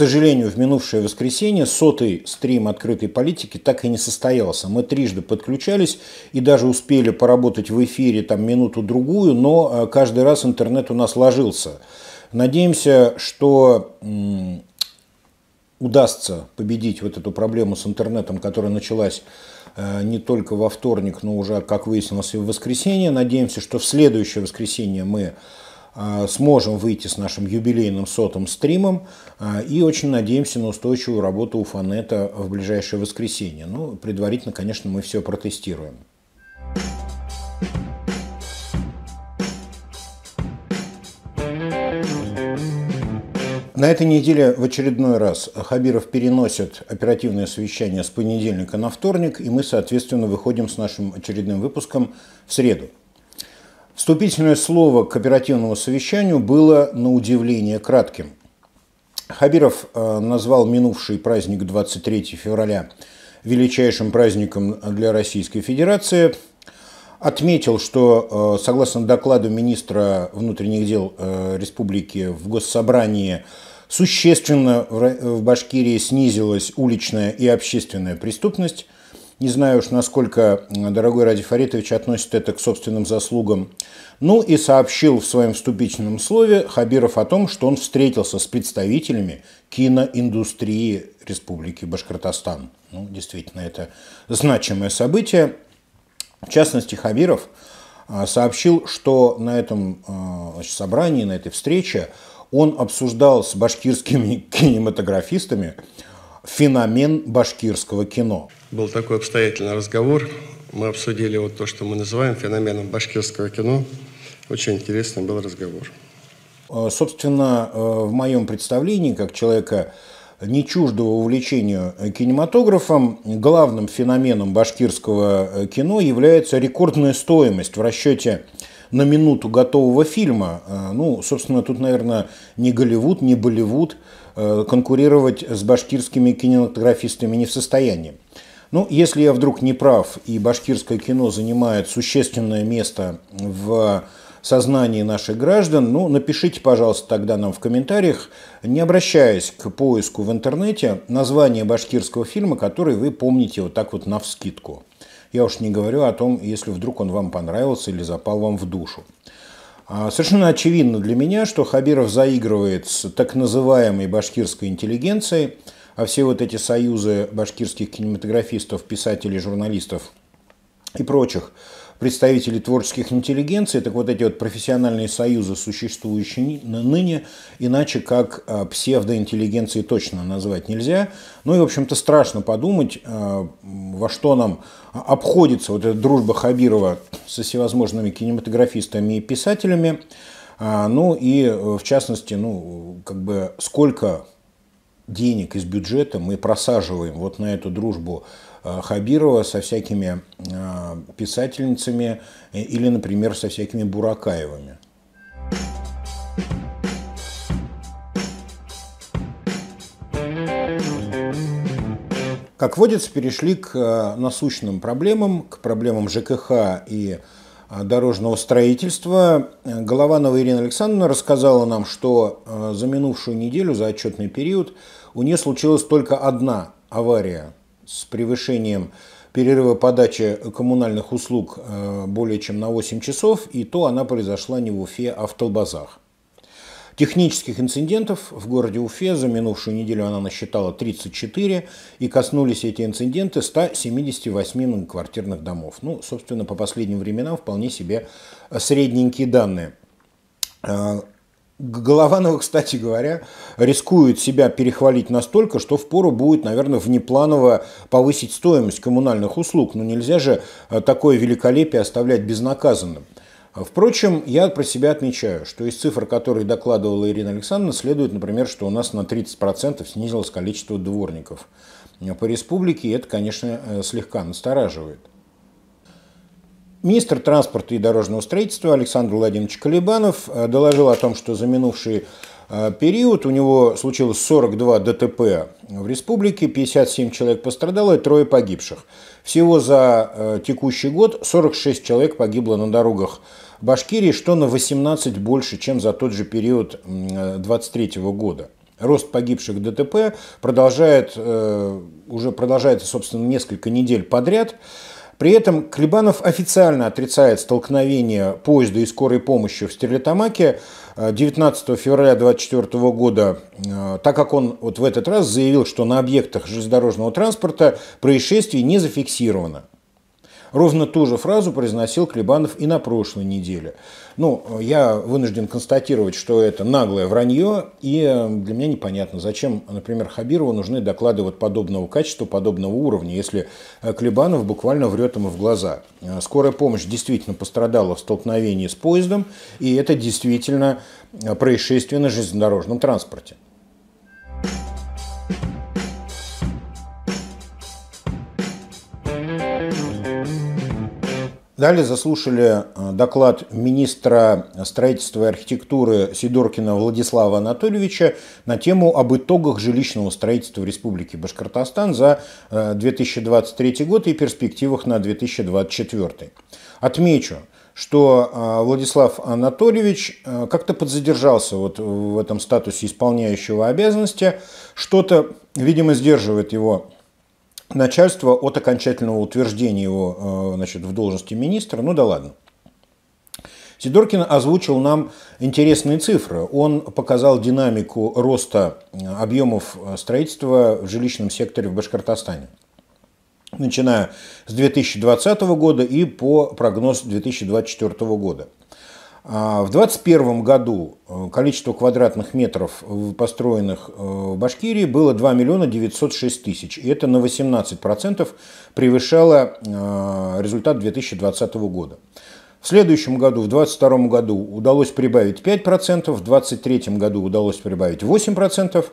сожалению, в минувшее воскресенье сотый стрим «Открытой политики» так и не состоялся. Мы трижды подключались и даже успели поработать в эфире там минуту-другую, но э, каждый раз интернет у нас ложился. Надеемся, что удастся победить вот эту проблему с интернетом, которая началась э, не только во вторник, но уже, как выяснилось, и в воскресенье. Надеемся, что в следующее воскресенье мы а, сможем выйти с нашим юбилейным сотым стримом а, и очень надеемся на устойчивую работу у фанета в ближайшее воскресенье. Ну, предварительно, конечно, мы все протестируем. На этой неделе в очередной раз Хабиров переносит оперативное совещание с понедельника на вторник, и мы, соответственно, выходим с нашим очередным выпуском в среду. Вступительное слово к оперативному совещанию было, на удивление, кратким. Хабиров э, назвал минувший праздник 23 февраля величайшим праздником для Российской Федерации, отметил, что э, согласно докладу министра внутренних дел э, республики в Госсобрании существенно в Башкирии снизилась уличная и общественная преступность – не знаю уж, насколько дорогой Ради Фаритович относит это к собственным заслугам. Ну и сообщил в своем вступительном слове Хабиров о том, что он встретился с представителями киноиндустрии Республики Башкортостан. Ну, действительно, это значимое событие. В частности, Хабиров а, сообщил, что на этом а, значит, собрании, на этой встрече он обсуждал с башкирскими кинематографистами феномен башкирского кино. Был такой обстоятельный разговор. Мы обсудили вот то, что мы называем феноменом башкирского кино. Очень интересный был разговор. Э, собственно, э, в моем представлении, как человека не чуждого увлечению э, кинематографом, главным феноменом башкирского кино является рекордная стоимость в расчете на минуту готового фильма. Ну, собственно, тут, наверное, не Голливуд, не Болливуд – Э, конкурировать с башкирскими кинематографистами не в состоянии. Ну, если я вдруг не прав, и башкирское кино занимает существенное место в сознании наших граждан, ну, напишите, пожалуйста, тогда нам в комментариях, не обращаясь к поиску в интернете, название башкирского фильма, который вы помните вот так вот навскидку. Я уж не говорю о том, если вдруг он вам понравился или запал вам в душу. А, совершенно очевидно для меня, что Хабиров заигрывает с так называемой башкирской интеллигенцией, а все вот эти союзы башкирских кинематографистов, писателей, журналистов и прочих – представители творческих интеллигенций, так вот эти вот профессиональные союзы, существующие ныне, иначе как а, псевдоинтеллигенции точно назвать нельзя. Ну и, в общем-то, страшно подумать, а, во что нам обходится вот эта дружба Хабирова со всевозможными кинематографистами и писателями. А, ну и, э, в частности, ну, как бы сколько денег из бюджета мы просаживаем вот на эту дружбу Э, Хабирова со всякими э, писательницами или, например, со всякими Буракаевыми. Как водится, перешли к э, насущным проблемам, к проблемам ЖКХ и дорожного строительства. Голованова Ирина Александровна рассказала нам, что за минувшую неделю, за отчетный период, у нее случилась только одна авария с превышением перерыва подачи коммунальных услуг э, более чем на 8 часов, и то она произошла не в Уфе, а в Толбазах. Технических инцидентов в городе Уфе за минувшую неделю она насчитала 34, и коснулись эти инциденты 178 квартирных домов. Ну, собственно, по последним временам вполне себе средненькие данные. Э, Голованова, ну, кстати говоря, рискует себя перехвалить настолько, что впору будет, наверное, внепланово повысить стоимость коммунальных услуг. Но ну, нельзя же э, такое великолепие оставлять безнаказанным. Впрочем, я про себя отмечаю, что из цифр, которые докладывала Ирина Александровна, следует, например, что у нас на 30% снизилось количество дворников. По республике это, конечно, э, слегка настораживает. Министр транспорта и дорожного строительства Александр Владимирович Колебанов э, доложил о том, что за минувший э, период у него случилось 42 ДТП в республике, 57 человек пострадало и трое погибших. Всего за э, текущий год 46 человек погибло на дорогах Башкирии, что на 18 больше, чем за тот же период 2023 года. Рост погибших ДТП продолжает, уже продолжается, собственно, несколько недель подряд. При этом Клебанов официально отрицает столкновение поезда и скорой помощи в Стерлитамаке 19 э, февраля 2024 года, э, так как он вот в этот раз заявил, что на объектах железнодорожного транспорта происшествий не зафиксировано. Ровно ту же фразу произносил Клебанов и на прошлой неделе. Ну, я вынужден констатировать, что это наглое вранье, и э, для меня непонятно, зачем, например, Хабирову нужны доклады вот подобного качества, подобного уровня, если э, Клебанов буквально врет ему в глаза. Э, скорая помощь действительно пострадала в столкновении с поездом, и это действительно происшествие на железнодорожном транспорте. Далее заслушали э, доклад министра строительства и архитектуры Сидоркина Владислава Анатольевича на тему об итогах жилищного строительства в Республике Башкортостан за 2023 э, год и перспективах на 2024. Отмечу, что э, Владислав Анатольевич как-то подзадержался вот в этом статусе исполняющего обязанности, что-то, видимо, сдерживает его начальство от окончательного утверждения его э, значит, в должности министра. Ну да ладно. Сидоркин озвучил нам интересные цифры. Он показал динамику роста э, объемов э, строительства в жилищном секторе в Башкортостане начиная с 2020 года и по прогноз 2024 года. А, в 2021 году э, количество квадратных метров, э, построенных э, в Башкирии, было 2 миллиона 906 тысяч. И это на 18% превышало результат 2020 года. В следующем году, в 2022 году, удалось прибавить 5%, в 2023 году удалось прибавить 8%.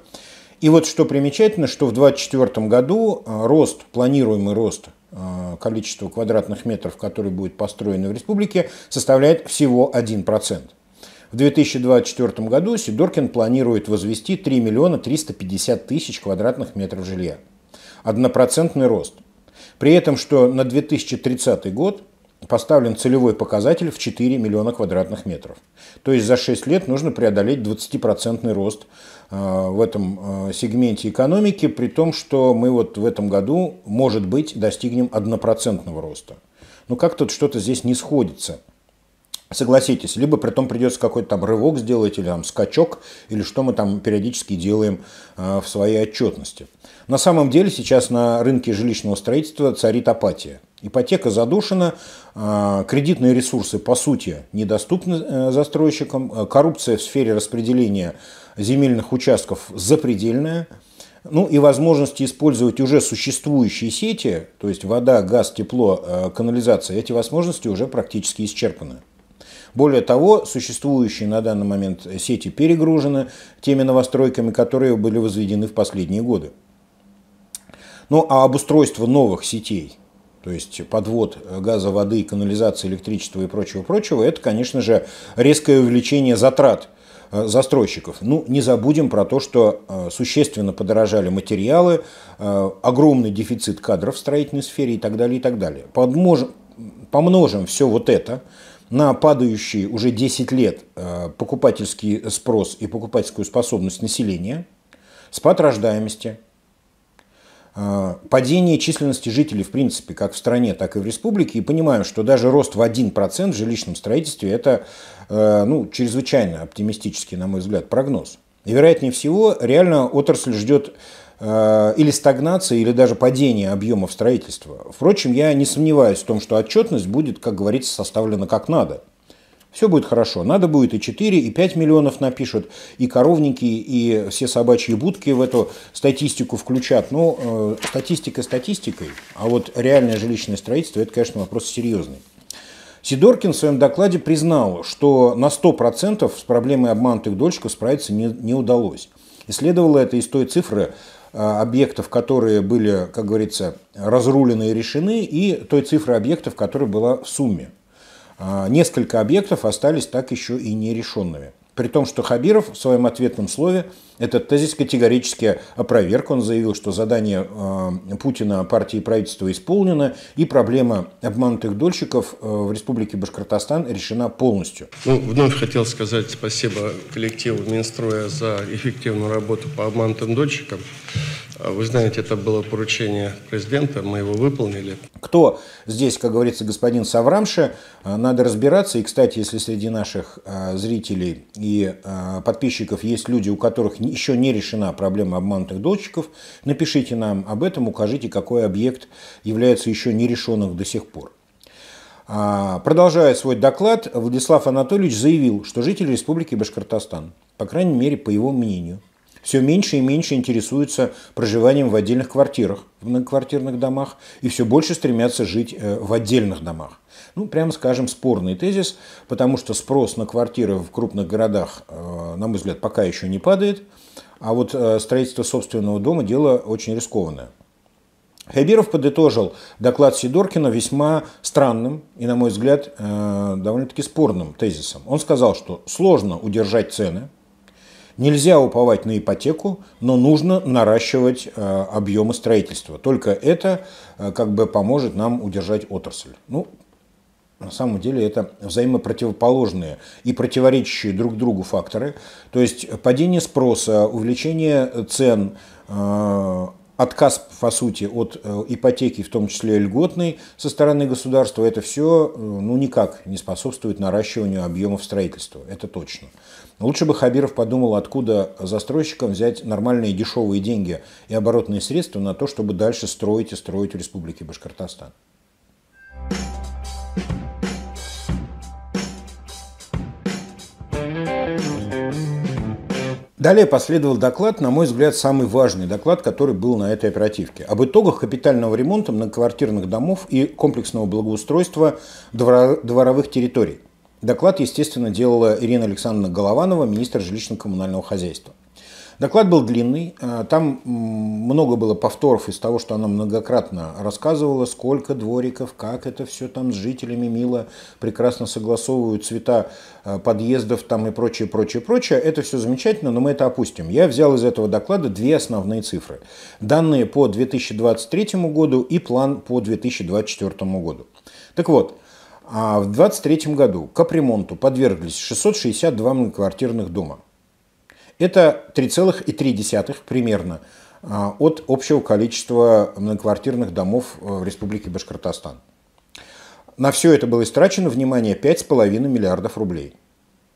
И вот что примечательно, что в 2024 году рост, планируемый рост Э, количество квадратных метров, которые будет построено в республике, составляет всего 1%. В 2024 году Сидоркин планирует возвести 3 миллиона 350 тысяч квадратных метров жилья. Однопроцентный рост. При этом, что на 2030 год поставлен целевой показатель в 4 миллиона квадратных метров. То есть за 6 лет нужно преодолеть 20% рост Э, в этом э, сегменте экономики, при том, что мы вот в этом году, может быть, достигнем однопроцентного роста. Но ну, как-то что-то здесь не сходится. Согласитесь, либо при том придется какой-то там рывок сделать, или там скачок, или что мы там периодически делаем э, в своей отчетности. На самом деле сейчас на рынке жилищного строительства царит апатия. Ипотека задушена, а, кредитные ресурсы, по сути, недоступны э, застройщикам, э, коррупция в сфере распределения земельных участков запредельная, ну и возможности использовать уже существующие сети, то есть вода, газ, тепло, э, канализация, эти возможности уже практически исчерпаны. Более того, существующие на данный момент сети перегружены теми новостройками, которые были возведены в последние годы. Ну а обустройство новых сетей – то есть подвод газа, воды, канализации, электричества и прочего-прочего, это, конечно же, резкое увеличение затрат э, застройщиков. Ну, не забудем про то, что э, существенно подорожали материалы, э, огромный дефицит кадров в строительной сфере и так далее, и так далее. Подмож... Помножим все вот это на падающий уже 10 лет покупательский спрос и покупательскую способность населения, спад рождаемости – Э, падение численности жителей, в принципе, как в стране, так и в республике, и понимаем, что даже рост в 1% в жилищном строительстве – это э, ну, чрезвычайно оптимистический, на мой взгляд, прогноз. И, вероятнее всего, реально отрасль ждет э, или стагнации, или даже падения объемов строительства. Впрочем, я не сомневаюсь в том, что отчетность будет, как говорится, составлена как надо – все будет хорошо. Надо будет и 4, и 5 миллионов напишут, и коровники, и все собачьи будки в эту статистику включат. Но ну, э, статистика статистикой, а вот реальное жилищное строительство – это, конечно, вопрос серьезный. Сидоркин в своем докладе признал, что на 100% с проблемой обманутых дольщиков справиться не, не удалось. И это из той цифры э, объектов, которые были, как говорится, разрулены и решены, и той цифры объектов, которая была в сумме. А, несколько объектов остались так еще и нерешенными. При том, что Хабиров в своем ответном слове этот тезис категорически опроверг. Он заявил, что задание а, Путина партии и правительства исполнено, и проблема обманутых дольщиков а, в Республике Башкортостан решена полностью. Ну, вновь хотел сказать спасибо коллективу Минстроя за эффективную работу по обманутым дольщикам. А вы знаете, это было поручение президента, мы его выполнили. Кто здесь, как говорится, господин Саврамши, а, надо разбираться. И, кстати, если среди наших а, зрителей и подписчиков есть люди, у которых еще не решена проблема обманутых дольщиков, напишите нам об этом, укажите, какой объект является еще нерешенным до сих пор. Продолжая свой доклад, Владислав Анатольевич заявил, что жители Республики Башкортостан, по крайней мере, по его мнению – все меньше и меньше интересуются проживанием в отдельных квартирах, в многоквартирных домах, и все больше стремятся жить э, в отдельных домах. Ну, прямо скажем, спорный тезис, потому что спрос на квартиры в крупных городах, э, на мой взгляд, пока еще не падает, а вот э, строительство собственного дома – дело очень рискованное. Хабиров подытожил доклад Сидоркина весьма странным и, на мой взгляд, довольно-таки спорным тезисом. Он сказал, что сложно удержать цены – Нельзя уповать на ипотеку, но нужно наращивать э, объемы строительства. Только это э, как бы поможет нам удержать отрасль. Ну, на самом деле это взаимопротивоположные и противоречащие друг другу факторы. То есть падение спроса, увеличение цен, э, отказ, по сути, от э, ипотеки, в том числе льготной, со стороны государства, это все э, ну, никак не способствует наращиванию объемов строительства. Это точно. Лучше бы Хабиров подумал, откуда застройщикам взять нормальные дешевые деньги и оборотные средства на то, чтобы дальше строить и строить в Республике Башкортостан. Далее последовал доклад, на мой взгляд, самый важный доклад, который был на этой оперативке. Об итогах капитального ремонта многоквартирных домов и комплексного благоустройства дворовых территорий. Доклад, естественно, делала Ирина Александровна Голованова, министр жилищно-коммунального хозяйства. Доклад был длинный, э, там много было повторов из того, что она многократно рассказывала, сколько двориков, как это все там с жителями мило, прекрасно согласовывают цвета э, подъездов там и прочее, прочее, прочее. Это все замечательно, но мы это опустим. Я взял из этого доклада две основные цифры. Данные по 2023 году и план по 2024 году. Так вот, а в 2023 году капремонту подверглись 662 многоквартирных дома. Это 3,3 примерно а, от общего количества многоквартирных домов э, в Республике Башкортостан. На все это было истрачено, внимание, 5,5 миллиардов рублей.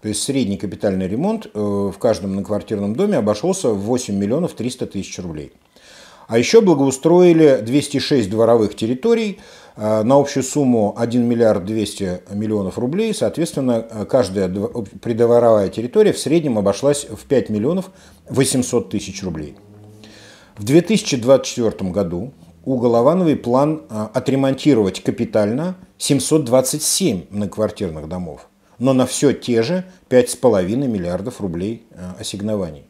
То есть средний капитальный ремонт э, в каждом многоквартирном доме обошелся в 8 миллионов 300 тысяч рублей. А еще благоустроили 206 дворовых территорий, Э, на общую сумму 1 миллиард 200 миллионов рублей. Соответственно, э, каждая придоворовая территория в среднем обошлась в 5 миллионов 800 тысяч рублей. В 2024 году у Головановой план э, отремонтировать капитально 727 многоквартирных домов, но на все те же 5,5 миллиардов рублей ассигнований.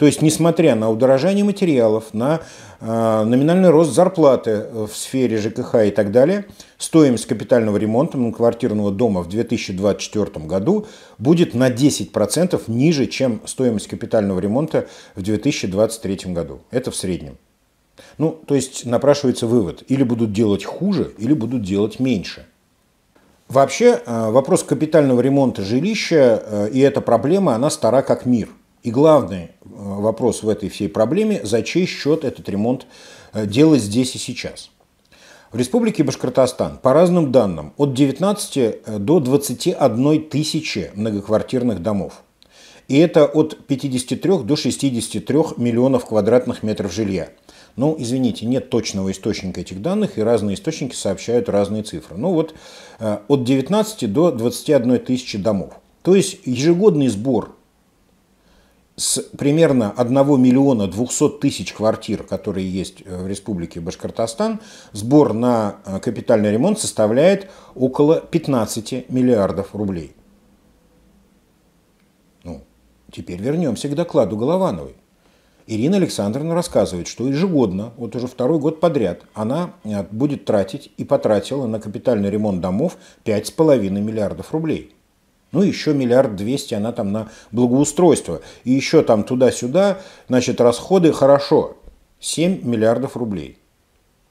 То есть, несмотря на удорожание материалов, на а, номинальный рост зарплаты э, в сфере ЖКХ и так далее, стоимость капитального ремонта многоквартирного дома в 2024 году будет на 10% ниже, чем стоимость капитального ремонта в 2023 году. Это в среднем. Ну, то есть напрашивается вывод. Или будут делать хуже, или будут делать меньше. Вообще, а, вопрос капитального ремонта жилища э, и эта проблема, она стара как мир. И главный э, вопрос в этой всей проблеме, за чей счет этот ремонт э, делать здесь и сейчас. В республике Башкортостан, по разным данным, от 19 э, до 21 тысячи многоквартирных домов. И это от 53 до 63 миллионов квадратных метров жилья. Ну, извините, нет точного источника этих данных, и разные источники сообщают разные цифры. Ну вот от 19 до 21 тысячи домов. То есть ежегодный сбор с примерно 1 миллиона 200 тысяч квартир, которые есть э, в республике Башкортостан, сбор на э, капитальный ремонт составляет около 15 миллиардов рублей. Ну, теперь вернемся к докладу Головановой. Ирина Александровна рассказывает, что ежегодно, вот уже второй год подряд, она э, будет тратить и потратила на капитальный ремонт домов 5,5 миллиардов рублей – ну, еще миллиард двести она там на благоустройство. И еще там туда-сюда, значит, расходы хорошо. 7 миллиардов рублей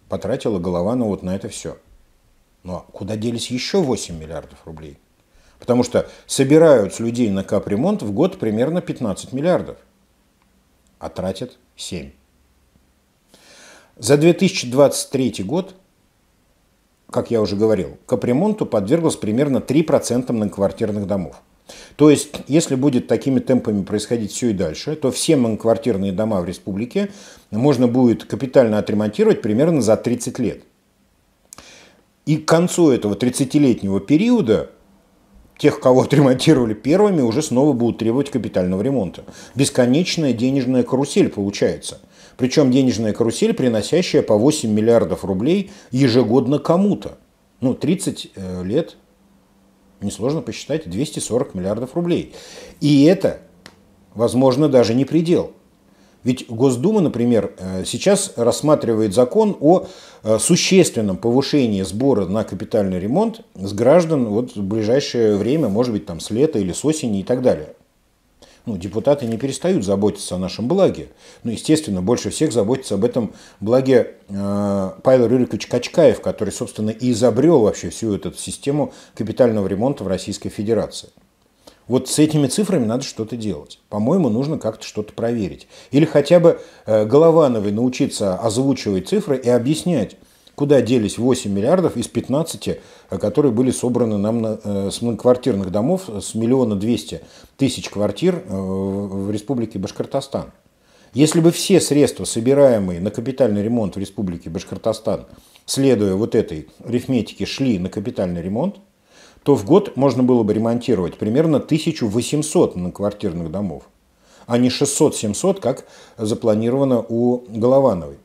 потратила Голованова ну, вот на это все. Но ну, а куда делись еще 8 миллиардов рублей? Потому что собирают с людей на капремонт в год примерно 15 миллиардов, а тратят 7. За 2023 год как я уже говорил, капремонту подверглось примерно 3% квартирных домов. То есть, если будет такими темпами происходить все и дальше, то все многоквартирные дома в республике можно будет капитально отремонтировать примерно за 30 лет. И к концу этого 30-летнего периода тех, кого отремонтировали первыми, уже снова будут требовать капитального ремонта. Бесконечная денежная карусель получается – причем денежная карусель, приносящая по 8 миллиардов рублей ежегодно кому-то. Ну, 30 э, лет, несложно посчитать, 240 миллиардов рублей. И это, возможно, даже не предел. Ведь Госдума, например, э, сейчас рассматривает закон о э, существенном повышении сбора на капитальный ремонт с граждан вот в ближайшее время, может быть, там с лета или с осени и так далее ну, депутаты не перестают заботиться о нашем благе. Ну, естественно, больше всех заботится об этом благе э, Павел Рюрикович Качкаев, который, собственно, и изобрел вообще всю эту систему капитального ремонта в Российской Федерации. Вот с этими цифрами надо что-то делать. По-моему, нужно как-то что-то проверить. Или хотя бы э, Головановой научиться озвучивать цифры и объяснять, Куда делись 8 миллиардов из 15, э, которые были собраны нам на, э, с многоквартирных домов э, с миллиона 200 тысяч квартир в Республике Башкортостан? Если бы все средства, собираемые на капитальный ремонт в Республике Башкортостан, следуя вот этой арифметике, шли на капитальный ремонт, то в год можно было бы ремонтировать примерно 1800 многоквартирных домов, а не 600-700, как запланировано у Головановой.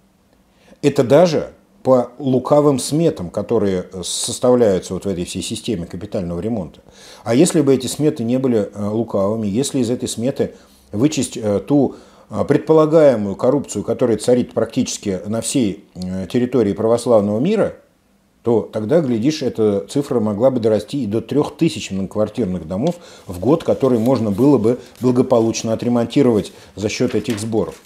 Это даже по лукавым сметам, которые э, составляются вот в этой всей системе капитального ремонта. А если бы эти сметы не были э, лукавыми, если из этой сметы вычесть э, ту предполагаемую коррупцию, которая царит практически на всей территории православного мира, то тогда, глядишь, эта цифра могла бы дорасти и до 3000 многоквартирных домов в год, которые можно было бы благополучно отремонтировать за счет этих сборов.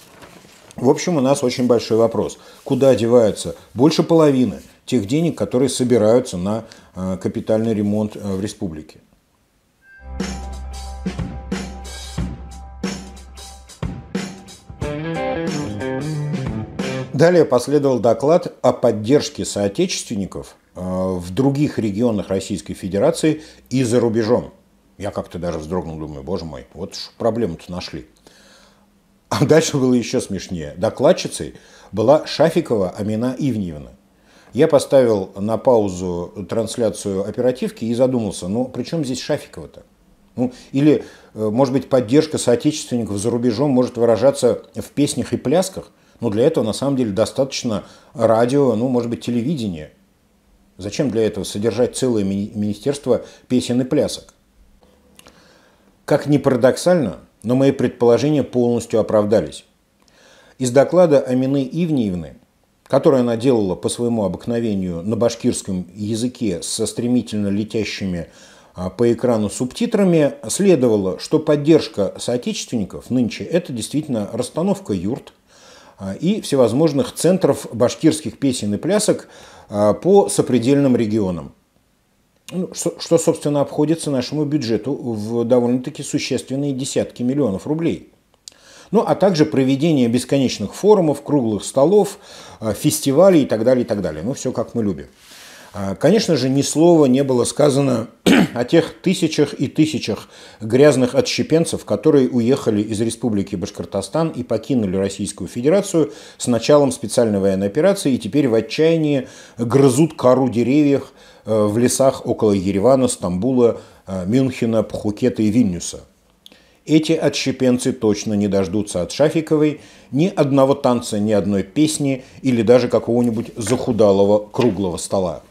В общем, у нас очень большой вопрос. Куда деваются больше половины тех денег, которые собираются на э, капитальный ремонт э, в республике? Далее последовал доклад о поддержке соотечественников э, в других регионах Российской Федерации и за рубежом. Я как-то даже вздрогнул, думаю, боже мой, вот проблему-то нашли. А дальше было еще смешнее. Докладчицей была Шафикова Амина Ивниевна. Я поставил на паузу трансляцию оперативки и задумался, ну при чем здесь Шафикова-то? Ну, или, э, может быть, поддержка соотечественников за рубежом может выражаться в песнях и плясках? Но ну, для этого, на самом деле, достаточно радио, ну, может быть, телевидения. Зачем для этого содержать целое министерство песен и плясок? Как ни парадоксально, но мои предположения полностью оправдались. Из доклада Амины Ивниевны, который она делала по своему обыкновению на башкирском языке со стремительно летящими а, по экрану субтитрами, следовало, что поддержка соотечественников нынче – это действительно расстановка юрт а, и всевозможных центров башкирских песен и плясок а, по сопредельным регионам. Ну, что, что, собственно, обходится нашему бюджету в довольно-таки существенные десятки миллионов рублей. Ну, а также проведение бесконечных форумов, круглых столов, э, фестивалей и так далее, и так далее. Ну, все как мы любим. А, конечно же, ни слова не было сказано о тех тысячах и тысячах грязных отщепенцев, которые уехали из Республики Башкортостан и покинули Российскую Федерацию с началом специальной военной операции и теперь в отчаянии грызут кору деревьев э, в лесах около Еревана, Стамбула, э, Мюнхена, Пхукета и Вильнюса. Эти отщепенцы точно не дождутся от Шафиковой ни одного танца, ни одной песни или даже какого-нибудь захудалого круглого стола.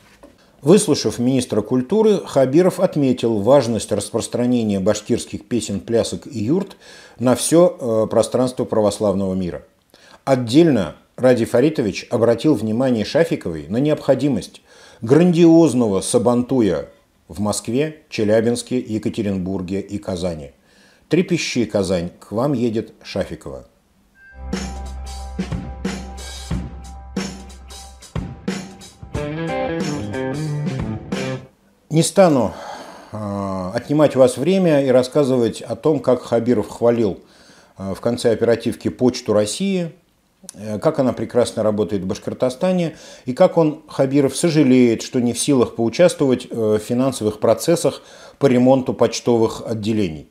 Выслушав министра культуры, Хабиров отметил важность распространения башкирских песен, плясок и юрт на все э, пространство православного мира. Отдельно Ради Фаритович обратил внимание Шафиковой на необходимость грандиозного сабантуя в Москве, Челябинске, Екатеринбурге и Казани. Трепещи, Казань, к вам едет Шафикова. Не стану а, отнимать у вас время и рассказывать о том, как Хабиров хвалил а, в конце оперативки Почту России, э, как она прекрасно работает в Башкортостане и как он, Хабиров, сожалеет, что не в силах поучаствовать э, в финансовых процессах по ремонту почтовых отделений.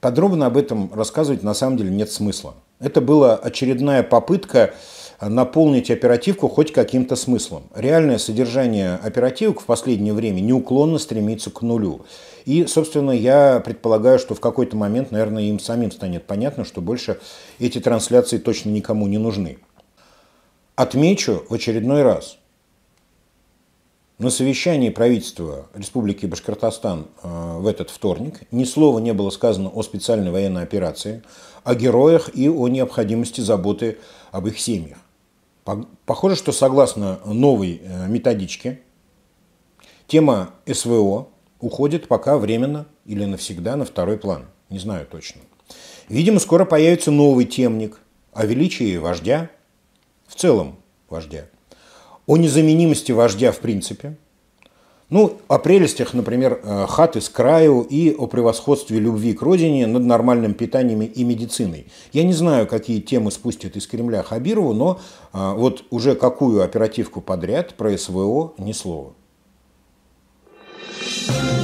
Подробно об этом рассказывать на самом деле нет смысла. Это была очередная попытка наполнить оперативку хоть каким-то смыслом. Реальное содержание оперативок в последнее время неуклонно стремится к нулю. И, собственно, я предполагаю, что в какой-то момент, наверное, им самим станет понятно, что больше эти трансляции точно никому не нужны. Отмечу в очередной раз, на совещании правительства Республики Башкортостан э, в этот вторник ни слова не было сказано о специальной военной операции, о героях и о необходимости заботы об их семьях. Похоже, что согласно новой э, методичке, тема СВО уходит пока временно или навсегда на второй план. Не знаю точно. Видимо, скоро появится новый темник о величии вождя, в целом вождя, о незаменимости вождя в принципе – ну, о прелестях, например, э, хаты с краю и о превосходстве любви к родине над нормальным питанием и медициной. Я не знаю, какие темы спустят из Кремля Хабирову, но э, вот уже какую оперативку подряд про СВО ни слова. thank you